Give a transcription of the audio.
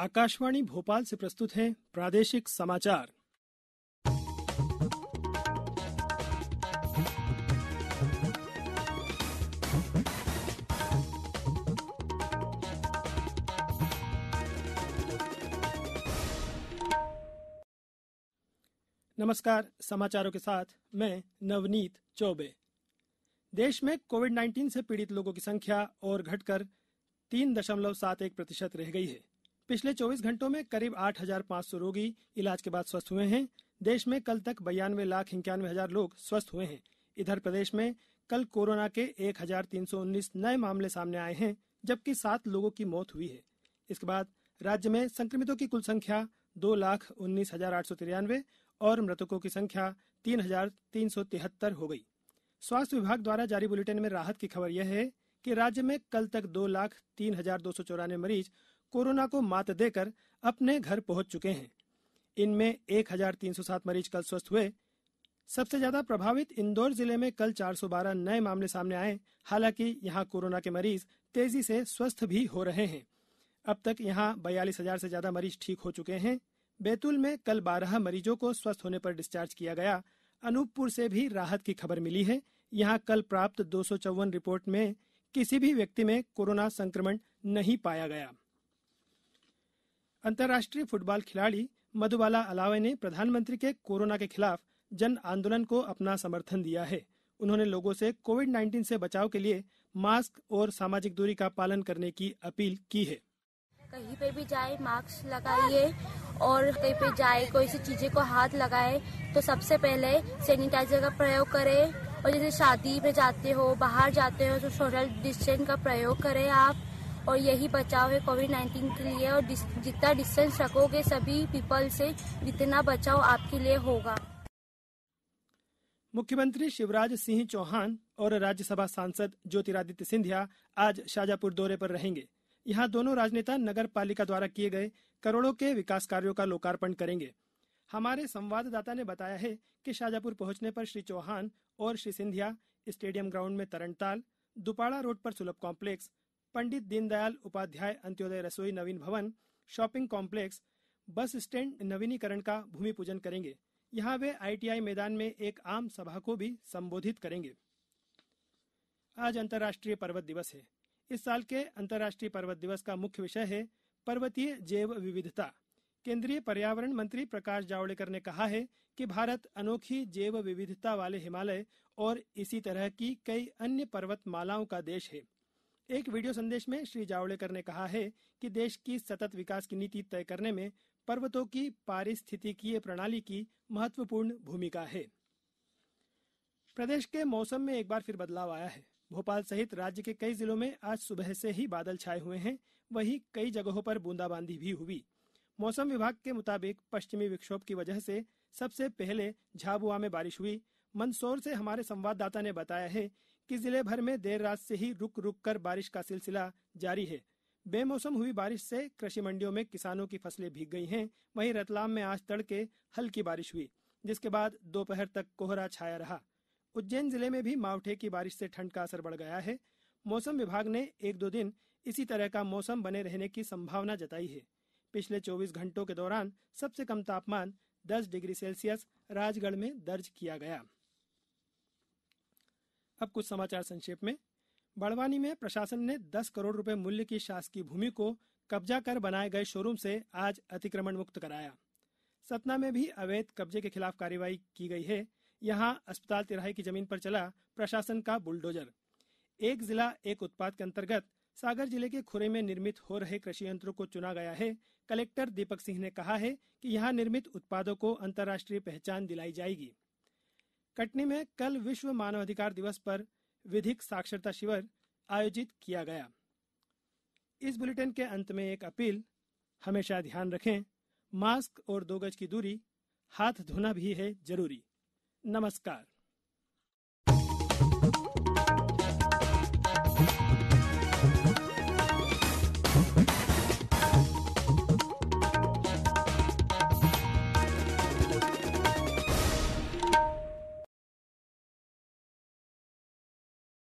आकाशवाणी भोपाल से प्रस्तुत हैं प्रादेशिक समाचार नमस्कार समाचारों के साथ मैं नवनीत चौबे देश में कोविड 19 से पीड़ित लोगों की संख्या और घटकर तीन दशमलव सात एक प्रतिशत रह गई है पिछले 24 घंटों में करीब 8,500 रोगी इलाज के बाद स्वस्थ हुए हैं देश में कल तक बयानवे लाख इक्यानवे हजार लोग स्वस्थ हुए हैं इधर प्रदेश में कल कोरोना के 1,319 नए मामले सामने आए हैं जबकि सात लोगों की मौत हुई है इसके बाद राज्य में संक्रमितों की कुल संख्या दो लाख उन्नीस हजार आठ सौ तिरानवे और मृतकों की संख्या तीन हजार तीन सौ तिहत्तर हो गई स्वास्थ्य विभाग द्वारा जारी बुलेटिन में राहत की खबर यह है कि राज्य में कल तक दो लाख तीन हजार दो सौ चौरानवे मरीज कोरोना को मात देकर अपने घर पहुंच चुके हैं इनमें एक हजार तीन सौ सात मरीज कल स्वस्थ हुए सबसे ज्यादा प्रभावित इंदौर जिले में कल 412 नए मामले सामने आए हालांकि यहां कोरोना के मरीज तेजी से स्वस्थ भी हो रहे हैं अब तक यहां बयालीस हजार से ज्यादा मरीज ठीक हो चुके हैं बैतूल में कल 12 मरीजों को स्वस्थ होने पर डिस्चार्ज किया गया अनूपपुर से भी राहत की खबर मिली है यहां कल प्राप्त दो रिपोर्ट में किसी भी व्यक्ति में कोरोना संक्रमण नहीं पाया गया अंतर्राष्ट्रीय फुटबॉल खिलाड़ी मधुबाला अलावे ने प्रधानमंत्री के कोरोना के खिलाफ जन आंदोलन को अपना समर्थन दिया है उन्होंने लोगों से कोविड 19 से बचाव के लिए मास्क और सामाजिक दूरी का पालन करने की अपील की है कहीं पे भी जाए मास्क लगाइए और कहीं पे जाए कोई सी चीजें को हाथ लगाए तो सबसे पहले सैनिटाइजर का प्रयोग करे और जैसे शादी में जाते हो बाहर जाते हो तो सोशल डिस्टेंस का प्रयोग करे आप और यही बचाव है कोविड नाइन्टीन के लिए और डिस, जितना डिस्टेंस रखोगे सभी पीपल से जितना बचाव आपके लिए होगा मुख्यमंत्री शिवराज सिंह चौहान और राज्यसभा सांसद ज्योतिरादित्य सिंधिया आज शाजापुर दौरे पर रहेंगे यहाँ दोनों राजनेता नगर पालिका द्वारा किए गए करोड़ों के विकास कार्यों का लोकार्पण करेंगे हमारे संवाददाता ने बताया है कि शाजापुर पहुंचने पर श्री चौहान और श्री सिंधिया स्टेडियम ग्राउंड में तरणताल दुपाड़ा रोड पर सुलभ कॉम्प्लेक्स पंडित दीनदयाल उपाध्याय अंत्योदय रसोई नवीन भवन शॉपिंग कॉम्प्लेक्स बस स्टैंड नवीनीकरण का भूमि पूजन करेंगे यहां वे आईटीआई मैदान में एक आम सभा को भी संबोधित करेंगे आज अंतर्राष्ट्रीय पर्वत दिवस है इस साल के अंतर्राष्ट्रीय पर्वत दिवस का मुख्य विषय है पर्वतीय जैव विविधता केंद्रीय पर्यावरण मंत्री प्रकाश जावड़ेकर ने कहा है कि भारत अनोखी जैव विविधता वाले हिमालय और इसी तरह की कई अन्य पर्वत मालाओं का देश है एक वीडियो संदेश में श्री जावड़ेकर ने कहा है कि देश की सतत विकास की नीति तय करने में पर्वतों की पारिस्थितिकीय प्रणाली की महत्वपूर्ण भूमिका है प्रदेश के मौसम में एक बार फिर बदलाव आया है भोपाल सहित राज्य के कई जिलों में आज सुबह से ही बादल छाए हुए हैं वहीं कई जगहों पर बूंदाबांदी भी हुई मौसम विभाग के मुताबिक पश्चिमी विक्षोभ की वजह से सबसे पहले झाबुआ में बारिश हुई मंदसौर से हमारे संवाददाता ने बताया है कि जिले भर में देर रात से ही रुक रुक कर बारिश का सिलसिला जारी है बेमौसम हुई बारिश से कृषि मंडियों में किसानों की फसलें भीग गई हैं वहीं रतलाम में आज तड़के हल्की बारिश हुई जिसके बाद दोपहर तक कोहरा छाया रहा उज्जैन जिले में भी मावठे की बारिश से ठंड का असर बढ़ गया है मौसम विभाग ने एक दो दिन इसी तरह का मौसम बने रहने की संभावना जताई है पिछले 24 घंटों के दौरान सबसे कम तापमान 10 डिग्री सेल्सियस राजगढ़ में दर्ज किया गया अब कुछ समाचार संक्षेप में बड़वानी में प्रशासन ने दस करोड़ रुपए मूल्य की शासकीय भूमि को कब्जा कर बनाए गए शोरूम से आज अतिक्रमण मुक्त कराया सतना में भी अवैध कब्जे के खिलाफ कार्रवाई की गई है यहां अस्पताल तिराहे की जमीन पर चला प्रशासन का बुलडोजर एक जिला एक उत्पाद के अंतर्गत सागर जिले के खुरे में निर्मित हो रहे कृषि यंत्रों को चुना गया है कलेक्टर दीपक सिंह ने कहा है कि यहां निर्मित उत्पादों को अंतर्राष्ट्रीय पहचान दिलाई जाएगी कटनी में कल विश्व मानवाधिकार दिवस पर विधिक साक्षरता शिविर आयोजित किया गया इस बुलेटिन के अंत में एक अपील हमेशा ध्यान रखें मास्क और दो गज की दूरी हाथ धोना भी है जरूरी नमस्कार